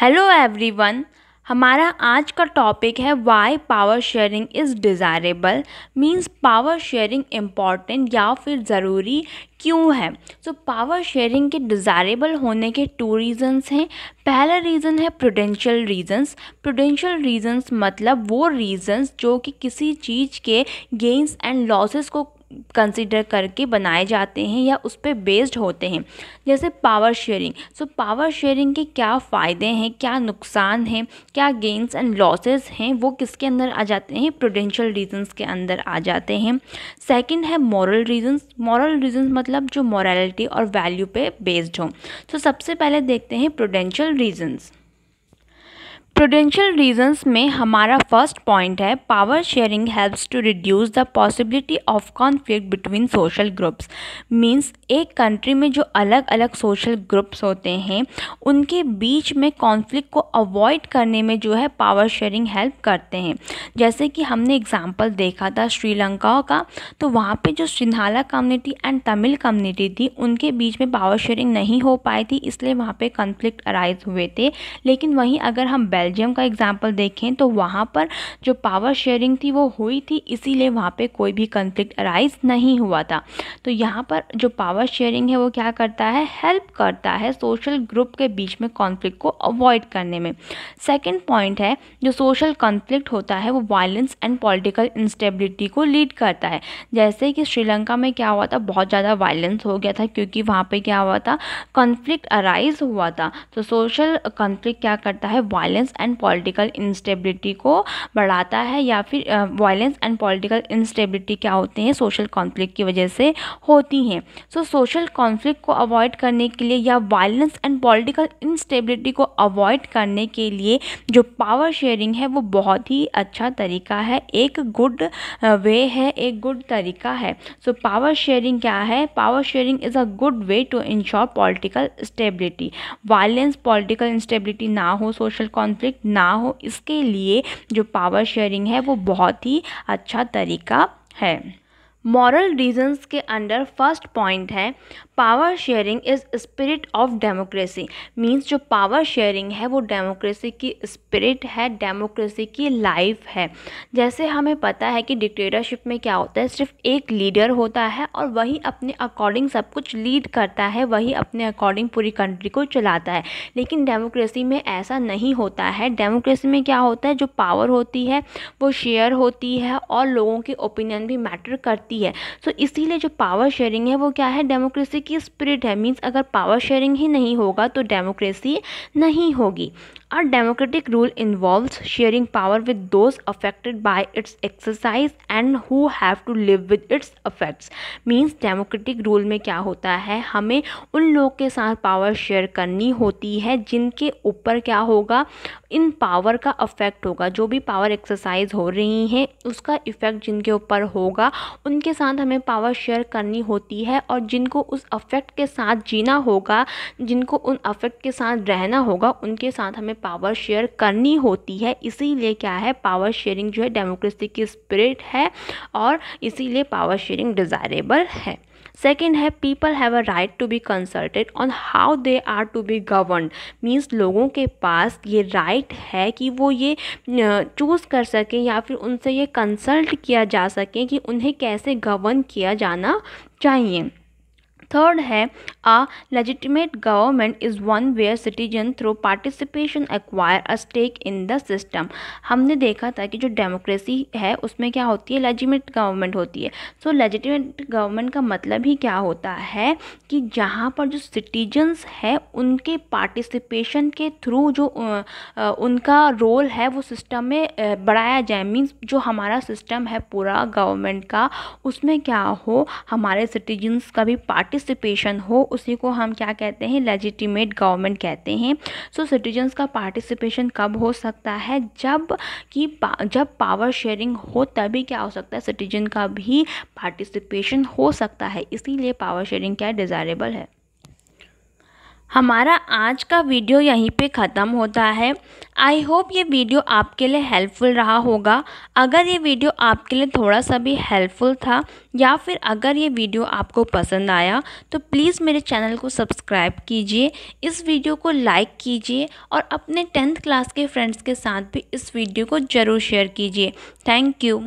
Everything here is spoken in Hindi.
हेलो एवरीवन हमारा आज का टॉपिक है why power sharing is desirable means power sharing important या फिर ज़रूरी क्यों है सो पावर शेयरिंग के डिज़ायरेबल होने के टू रीज़न्स हैं पहला रीज़न है प्रोडेंशियल रीजंस प्रोडेंशियल रीजंस मतलब वो रीज़न्स जो कि किसी चीज़ के गेंस एंड लॉसेस को कंसिडर करके बनाए जाते हैं या उस पर बेस्ड होते हैं जैसे power sharing so power sharing के क्या फ़ायदे हैं क्या नुकसान हैं क्या गेंस एंड लॉसेस हैं वो किसके अंदर आ जाते हैं प्रोडेंशियल रीजंस के अंदर आ जाते हैं सेकंड है मॉरल रीजंस मॉरल रीजंस मतलब जो मॉरलिटी और वैल्यू पे बेस्ड हों तो सबसे पहले देखते हैं प्रोडेंशियल रीजन्स प्रोडेंशियल रीजंस में हमारा फर्स्ट पॉइंट है power sharing helps to reduce the possibility of conflict between social groups means एक कंट्री में जो अलग अलग सोशल ग्रुप्स होते हैं उनके बीच में कॉन्फ्लिक्ट को अवॉइड करने में जो है पावर शेयरिंग हेल्प करते हैं जैसे कि हमने एग्जाम्पल देखा था श्रीलंका का तो वहाँ पर जो Sinhala community and Tamil community थी उनके बीच में पावर शेयरिंग नहीं हो पाई थी इसलिए वहाँ पर कॉन्फ्लिक्ट अराइज हुए थे लेकिन वहीं अगर हम बेल बेल्जियम का एग्ज़ाम्पल देखें तो वहाँ पर जो पावर शेयरिंग थी वो हुई थी इसीलिए वहाँ पे कोई भी कन्फ्लिक्ट अराइज नहीं हुआ था तो यहाँ पर जो पावर शेयरिंग है वो क्या करता है हेल्प करता है सोशल ग्रुप के बीच में कॉन्फ्लिक्ट को अवॉइड करने में सेकेंड पॉइंट है जो सोशल कॉन्फ्लिक्ट होता है वो वायलेंस एंड पॉलिटिकल इंस्टेबिलिटी को लीड करता है जैसे कि श्रीलंका में क्या हुआ था बहुत ज़्यादा वायलेंस हो गया था क्योंकि वहाँ पर क्या हुआ था कन्फ्लिक्ट अराइज हुआ था तो सोशल कन्फ्लिक्ट क्या करता है वायलेंस एंड पॉलिटिकल इंस्टेबिलिटी को बढ़ाता है या फिर वायलेंस एंड पॉलिटिकल इंस्टेबिलिटी क्या होते हैं सोशल कॉन्फ्लिक्ट की वजह से होती हैं सो सोशल कॉन्फ्लिक्ट को अवॉइड करने के लिए या वायलेंस एंड पॉलिटिकल इंस्टेबिलिटी को अवॉइड करने के लिए जो पावर शेयरिंग है वो बहुत ही अच्छा तरीका है एक गुड वे है एक गुड तरीका है सो पावर शेयरिंग क्या है power sharing is a good way to ensure political stability violence political instability ना हो सोशल कॉन्फ्लिक्ट कॉन्फ्लिक्ट ना हो इसके लिए जो पावर शेयरिंग है वो बहुत ही अच्छा तरीका है मॉरल रीजंस के अंडर फर्स्ट पॉइंट है power sharing is spirit of democracy means जो पावर शेयरिंग है वो डेमोक्रेसी की स्पिरिट है डेमोक्रेसी की लाइफ है जैसे हमें पता है कि डिक्टेटरशिप में क्या होता है सिर्फ एक लीडर होता है और वही अपने अकॉर्डिंग सब कुछ लीड करता है वही अपने अकॉर्डिंग पूरी कंट्री को चलाता है लेकिन डेमोक्रेसी में ऐसा नहीं होता है डेमोक्रेसी में क्या होता है जो पावर होती है वो शेयर होती है और लोगों की ओपिनियन भी मैटर करती जाती है सो so, इसीलिए जो पावर शेयरिंग है वो क्या है डेमोक्रेसी की स्पिरिट है मीन्स अगर पावर शेयरिंग ही नहीं होगा तो डेमोक्रेसी नहीं होगी और democratic rule involves sharing power with those affected by its exercise and who have to live with its effects means democratic rule में क्या होता है हमें उन लोगों के साथ पावर शेयर करनी होती है जिनके ऊपर क्या होगा इन पावर का अफेक्ट होगा जो भी पावर एक्सरसाइज हो रही हैं उसका इफ़ेक्ट जिनके ऊपर होगा उन जिनके साथ हमें पावर शेयर करनी होती है और जिनको उस अफेक्ट के साथ जीना होगा जिनको उन अफेक्ट के साथ रहना होगा उनके साथ हमें पावर शेयर करनी होती है इसीलिए क्या है पावर शेयरिंग जो है डेमोक्रेसी की स्पिरिट है और इसीलिए पावर शेयरिंग डिज़ायरेबल है सेकेंड है people have a right to be consulted on how they are to be govern means लोगों के पास ये राइट right है कि वो ये चूज़ कर सकें या फिर उनसे ये कंसल्ट किया जा सके कि उन्हें कैसे गवर्न किया जाना चाहिए थर्ड है a legitimate government is one where citizen through participation acquire a stake in the system हमने देखा था कि जो डेमोक्रेसी है उसमें क्या होती है लेजिमेट गवर्नमेंट होती है सो लेजिटिमेट गवर्नमेंट का मतलब ही क्या होता है कि जहाँ पर जो सिटीजन्स है उनके पार्टिसिपेशन के थ्रू जो उनका रोल है वो सिस्टम में बढ़ाया जाए मीन्स जो हमारा सिस्टम है पूरा गवर्नमेंट का उसमें क्या हो हमारे सिटीजन्स का भी पार्टिस पार्टिसिपेशन हो उसी को हम क्या कहते हैं लेजिटिमेट गवर्नमेंट कहते हैं सो सिटीजन्स का पार्टिसिपेशन कब हो सकता है जब कि पा, जब पावर शेयरिंग हो तभी क्या हो सकता है सिटीजन का भी पार्टिसिपेशन हो सकता है इसीलिए पावर शेयरिंग क्या डिज़ायरेबल है हमारा आज का वीडियो यहीं पे ख़त्म होता है आई होप ये वीडियो आपके लिए हेल्पफुल रहा होगा अगर ये वीडियो आपके लिए थोड़ा सा भी हेल्पफुल था या फिर अगर ये वीडियो आपको पसंद आया तो प्लीज़ मेरे चैनल को सब्सक्राइब कीजिए इस वीडियो को लाइक कीजिए और अपने टेंथ क्लास के फ्रेंड्स के साथ भी इस वीडियो को ज़रूर शेयर कीजिए थैंक यू